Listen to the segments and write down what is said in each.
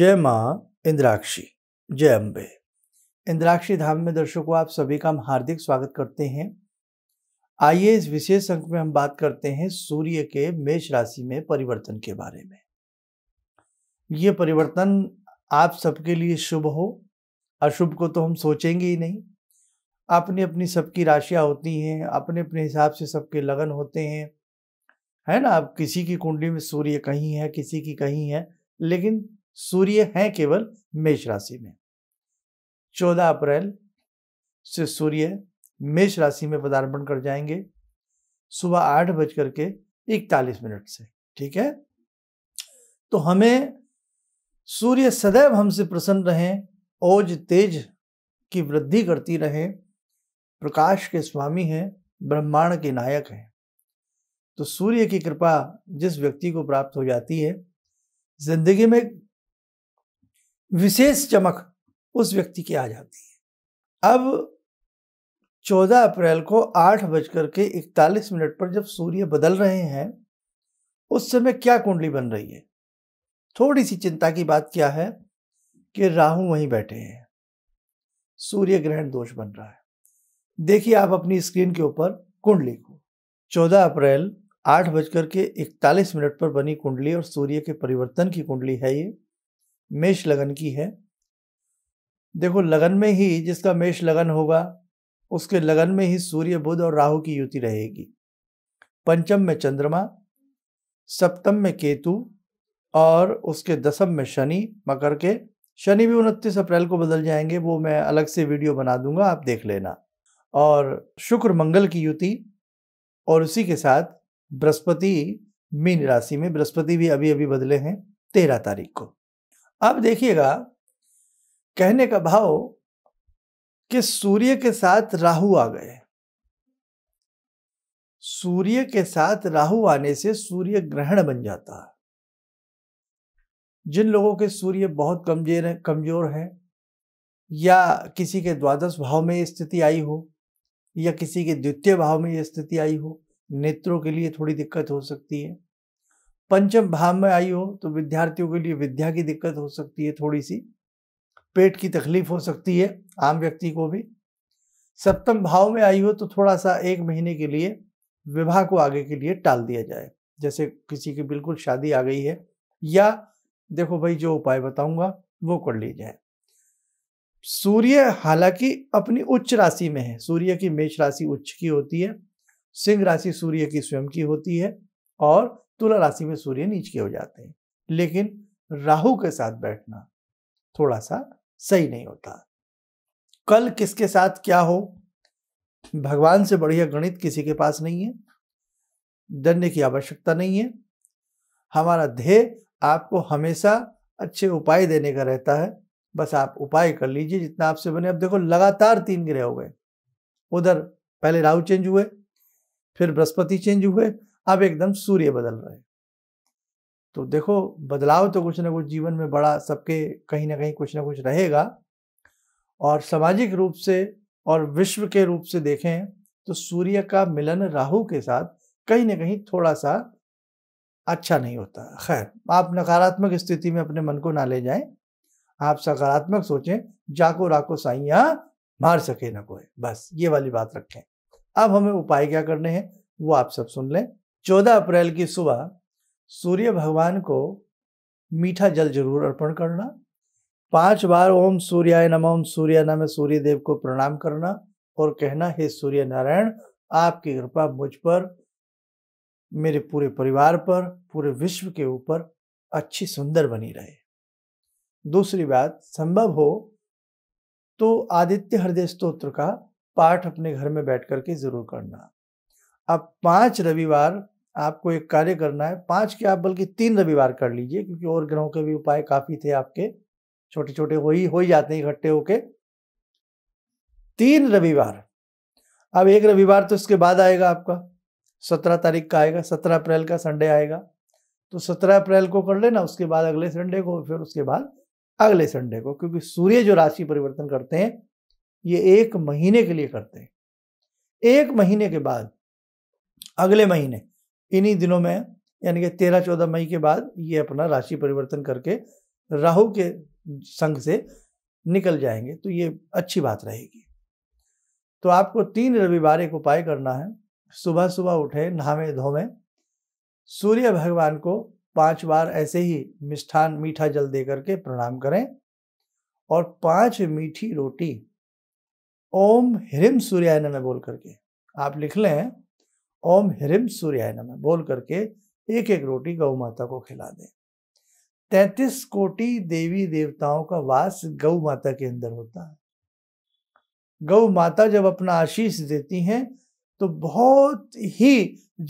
जय माँ इंद्राक्षी जय अम्बे इंद्राक्षी धाम में दर्शकों आप सभी का हम हार्दिक स्वागत करते हैं आइए इस विशेष अंक में हम बात करते हैं सूर्य के मेष राशि में परिवर्तन के बारे में ये परिवर्तन आप सबके लिए शुभ हो अशुभ को तो हम सोचेंगे ही नहीं अपनी अपनी सबकी राशियाँ होती हैं अपने अपने हिसाब से सबके लगन होते हैं है ना अब किसी की कुंडली में सूर्य कहीं है किसी की कहीं है लेकिन सूर्य है केवल मेष राशि में चौदह अप्रैल से सूर्य मेष राशि में पदार्पण कर जाएंगे सुबह आठ बज करके इकतालीस मिनट से ठीक है तो हमें सूर्य सदैव हमसे प्रसन्न रहें ओज तेज की वृद्धि करती रहें प्रकाश के स्वामी हैं ब्रह्मांड के नायक हैं तो सूर्य की कृपा जिस व्यक्ति को प्राप्त हो जाती है जिंदगी में विशेष चमक उस व्यक्ति की आ जाती है अब 14 अप्रैल को आठ बजकर के इकतालीस मिनट पर जब सूर्य बदल रहे हैं उस समय क्या कुंडली बन रही है थोड़ी सी चिंता की बात क्या है कि राहु वहीं बैठे हैं सूर्य ग्रहण दोष बन रहा है देखिए आप अपनी स्क्रीन के ऊपर कुंडली को 14 अप्रैल आठ बजकर के इकतालीस मिनट पर बनी कुंडली और सूर्य के परिवर्तन की कुंडली है ये मेष लगन की है देखो लगन में ही जिसका मेष लगन होगा उसके लगन में ही सूर्य बुध और राहु की युति रहेगी पंचम में चंद्रमा सप्तम में केतु और उसके दसम में शनि मकर के शनि भी उनतीस अप्रैल को बदल जाएंगे वो मैं अलग से वीडियो बना दूंगा आप देख लेना और शुक्र मंगल की युति और उसी के साथ बृहस्पति मीन राशि में बृहस्पति भी अभी अभी बदले हैं तेरह तारीख को आप देखिएगा कहने का भाव कि सूर्य के साथ राहु आ गए सूर्य के साथ राहु आने से सूर्य ग्रहण बन जाता है जिन लोगों के सूर्य बहुत कमजोर है कमजोर है या किसी के द्वादश भाव में स्थिति आई हो या किसी के द्वितीय भाव में स्थिति आई हो नेत्रों के लिए थोड़ी दिक्कत हो सकती है पंचम भाव में आई हो तो विद्यार्थियों के लिए विद्या की दिक्कत हो सकती है थोड़ी सी पेट की तकलीफ हो सकती है आम व्यक्ति को भी सप्तम भाव में आई हो तो थोड़ा सा एक महीने के लिए विवाह को आगे के लिए टाल दिया जाए जैसे किसी की बिल्कुल शादी आ गई है या देखो भाई जो उपाय बताऊंगा वो कर ली जाए सूर्य हालांकि अपनी उच्च राशि में है सूर्य की मेष राशि उच्च की होती है सिंह राशि सूर्य की स्वयं की होती है और तुला राशि में सूर्य नीच के हो जाते हैं लेकिन राहु के साथ बैठना थोड़ा सा सही नहीं होता कल किसके साथ क्या हो भगवान से बढ़िया गणित किसी के पास नहीं है दंड की आवश्यकता नहीं है हमारा ध्येय आपको हमेशा अच्छे उपाय देने का रहता है बस आप उपाय कर लीजिए जितना आपसे बने अब देखो लगातार तीन ग्रह हो गए उधर पहले राहु चेंज हुए फिर बृहस्पति चेंज हुए अब एकदम सूर्य बदल रहे तो देखो बदलाव तो कुछ ना कुछ जीवन में बड़ा सबके कहीं ना कहीं कुछ ना कुछ रहेगा और सामाजिक रूप से और विश्व के रूप से देखें तो सूर्य का मिलन राहु के साथ कहीं ना कहीं थोड़ा सा अच्छा नहीं होता खैर आप नकारात्मक स्थिति में अपने मन को ना ले जाएं आप सकारात्मक सोचें जाको राको साइया मार सके ना कोई बस ये वाली बात रखें अब हमें उपाय क्या करने हैं वो आप सब सुन लें चौदह अप्रैल की सुबह सूर्य भगवान को मीठा जल जरूर अर्पण करना पांच बार ओम सूर्याय नम ओम सूर्य नम सूर्य देव को प्रणाम करना और कहना हे सूर्य नारायण आपकी कृपा मुझ पर मेरे पूरे परिवार पर पूरे विश्व के ऊपर अच्छी सुंदर बनी रहे दूसरी बात संभव हो तो आदित्य हृदय स्त्रोत्र का पाठ अपने घर में बैठ करके जरूर करना अब पांच रविवार आपको एक कार्य करना है पांच के आप बल्कि तीन रविवार कर लीजिए क्योंकि और ग्रहों के भी उपाय काफी थे आपके छोटे छोटे हो ही हो ही जाते हैं इकट्ठे होके तीन रविवार अब एक रविवार तो इसके बाद आएगा आपका सत्रह तारीख का आएगा सत्रह अप्रैल का संडे आएगा तो सत्रह अप्रैल को कर लेना उसके बाद अगले संडे को फिर उसके बाद अगले संडे को क्योंकि सूर्य जो राशि परिवर्तन करते हैं ये एक महीने के लिए करते हैं एक महीने के बाद अगले महीने इन्हीं दिनों में यानी कि तेरह चौदह मई के बाद ये अपना राशि परिवर्तन करके राहु के संग से निकल जाएंगे तो ये अच्छी बात रहेगी तो आपको तीन रविवार एक उपाय करना है सुबह सुबह उठे नहावे धोवे सूर्य भगवान को पांच बार ऐसे ही मिष्ठान मीठा जल दे करके प्रणाम करें और पांच मीठी रोटी ओम ह्रिम सूर्याय न बोल करके आप लिख लें ओम हिरिम सूर्याय नमः बोल करके एक एक रोटी गौ माता को खिला दें तैतीस कोटि देवी देवताओं का वास गौ माता के अंदर होता है गौ माता जब अपना आशीष देती हैं तो बहुत ही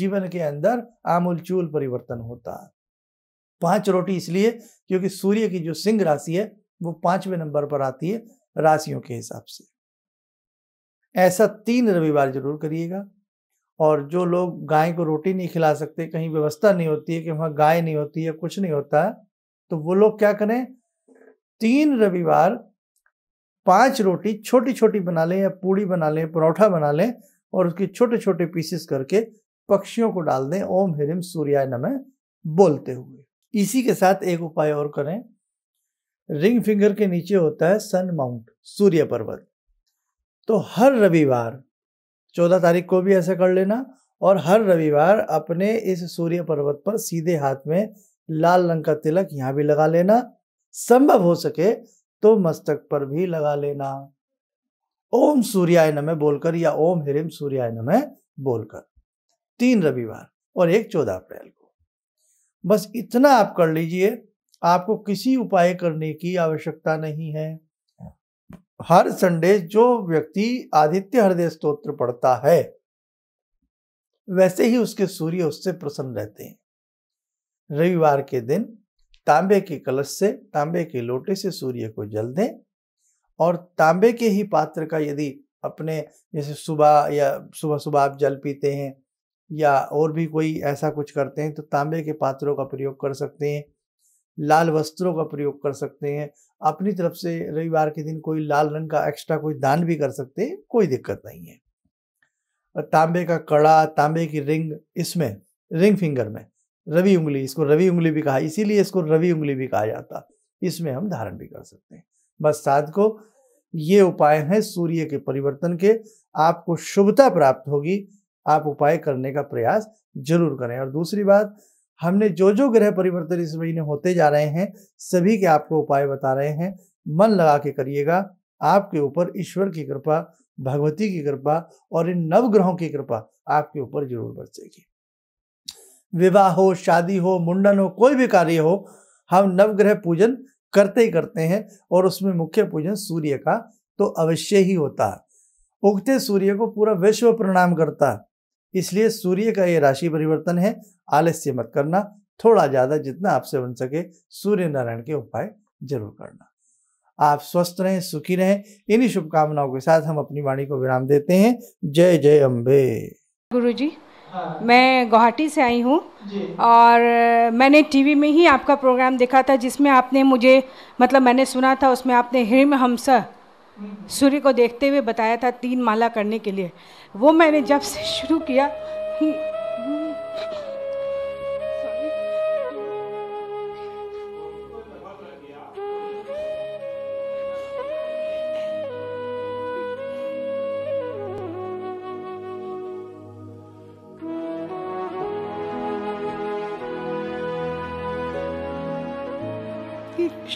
जीवन के अंदर आमूलचूल परिवर्तन होता है पांच रोटी इसलिए क्योंकि सूर्य की जो सिंह राशि है वो पांचवें नंबर पर आती है राशियों के हिसाब से ऐसा तीन रविवार जरूर करिएगा और जो लोग गाय को रोटी नहीं खिला सकते कहीं व्यवस्था नहीं होती है कि वहाँ गाय नहीं होती है कुछ नहीं होता है तो वो लोग क्या करें तीन रविवार पांच रोटी छोटी छोटी बना लें या पूड़ी बना लें परौठा बना लें और उसके छोटे छोटे पीसेस करके पक्षियों को डाल दें ओम हिरिम सूर्याय नमः बोलते हुए इसी के साथ एक उपाय और करें रिंग फिंगर के नीचे होता है सन माउंट सूर्य पर्वत तो हर रविवार चौदह तारीख को भी ऐसा कर लेना और हर रविवार अपने इस सूर्य पर्वत पर सीधे हाथ में लाल रंग का तिलक यहाँ भी लगा लेना संभव हो सके तो मस्तक पर भी लगा लेना ओम सूर्याय नमः बोलकर या ओम हिरिम सूर्याय नमः बोलकर तीन रविवार और एक चौदह अप्रैल को बस इतना आप कर लीजिए आपको किसी उपाय करने की आवश्यकता नहीं है हर संडे जो व्यक्ति आदित्य हृदय स्तोत्र पढ़ता है वैसे ही उसके सूर्य उससे प्रसन्न रहते हैं रविवार के दिन तांबे के कलश से तांबे के लोटे से सूर्य को जल दें और तांबे के ही पात्र का यदि अपने जैसे सुबह या सुबह सुबह आप जल पीते हैं या और भी कोई ऐसा कुछ करते हैं तो तांबे के पात्रों का प्रयोग कर सकते हैं लाल वस्त्रों का प्रयोग कर सकते हैं अपनी तरफ से रविवार के दिन कोई लाल रंग का एक्स्ट्रा कोई दान भी कर सकते हैं कोई दिक्कत नहीं है तांबे का कड़ा तांबे की रिंग इसमें रिंग फिंगर में रवि उंगली इसको रवि उंगली भी कहा इसीलिए इसको रवि उंगली भी कहा जाता इसमें हम धारण भी कर सकते हैं बस साध को ये उपाय हैं सूर्य के परिवर्तन के आपको शुभता प्राप्त होगी आप उपाय करने का प्रयास जरूर करें और दूसरी बात हमने जो जो ग्रह परिवर्तन इस महीने होते जा रहे हैं सभी के आपको उपाय बता रहे हैं मन लगा के करिएगा आपके ऊपर ईश्वर की कृपा भगवती की कृपा और इन नवग्रहों की कृपा आपके ऊपर जरूर बरसेगी विवाह हो शादी हो मुंडन हो कोई भी कार्य हो हम नवग्रह पूजन करते ही करते हैं और उसमें मुख्य पूजन सूर्य का तो अवश्य ही होता है उगते सूर्य को पूरा विश्व प्रणाम करता है इसलिए सूर्य का ये राशि परिवर्तन है आलस्य मत करना थोड़ा ज़्यादा जितना आपसे बन सके सूर्य नारायण के उपाय जरूर करना आप स्वस्थ रहें सुखी रहें इन्हीं शुभकामनाओं के साथ हम अपनी वाणी को विराम देते हैं जय जय अम्बे गुरु जी हाँ। मैं गुवाहाटी से आई हूँ और मैंने टीवी में ही आपका प्रोग्राम देखा था जिसमें आपने मुझे मतलब मैंने सुना था उसमें आपने हिम हमसा सूर्य को देखते हुए बताया था तीन माला करने के लिए वो मैंने जब से शुरू किया हम्म,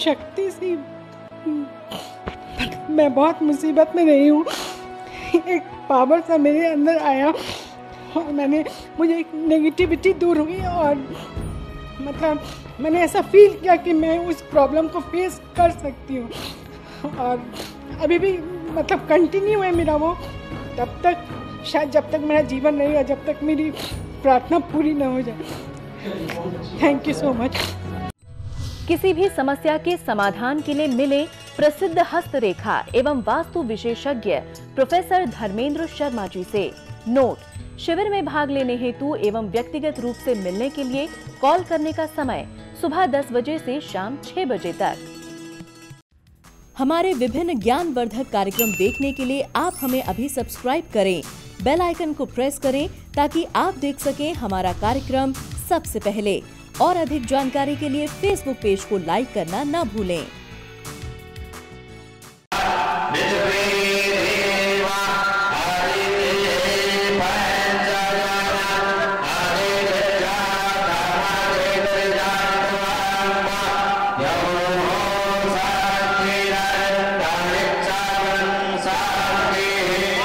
शक्ति सी मैं बहुत मुसीबत में रही हूँ एक पावर सा मेरे अंदर आया और मैंने मुझे एक नेगेटिविटी दूर हुई और मतलब मैंने ऐसा फील किया कि मैं उस प्रॉब्लम को फेस कर सकती हूँ और अभी भी मतलब कंटिन्यू है मेरा वो तब तक शायद जब तक मेरा जीवन रहेगा जब तक मेरी प्रार्थना पूरी ना हो जाए थैंक यू सो मच किसी भी समस्या के समाधान के लिए मिले प्रसिद्ध हस्तरेखा एवं वास्तु विशेषज्ञ प्रोफेसर धर्मेंद्र शर्मा जी से नोट शिविर में भाग लेने हेतु एवं व्यक्तिगत रूप से मिलने के लिए कॉल करने का समय सुबह 10 बजे से शाम 6 बजे तक हमारे विभिन्न ज्ञान वर्धक कार्यक्रम देखने के लिए आप हमें अभी सब्सक्राइब करें बेल आइकन को प्रेस करें ताकि आप देख सकें हमारा कार्यक्रम सबसे पहले और अधिक जानकारी के लिए फेसबुक पेज को लाइक करना न भूलें It's a big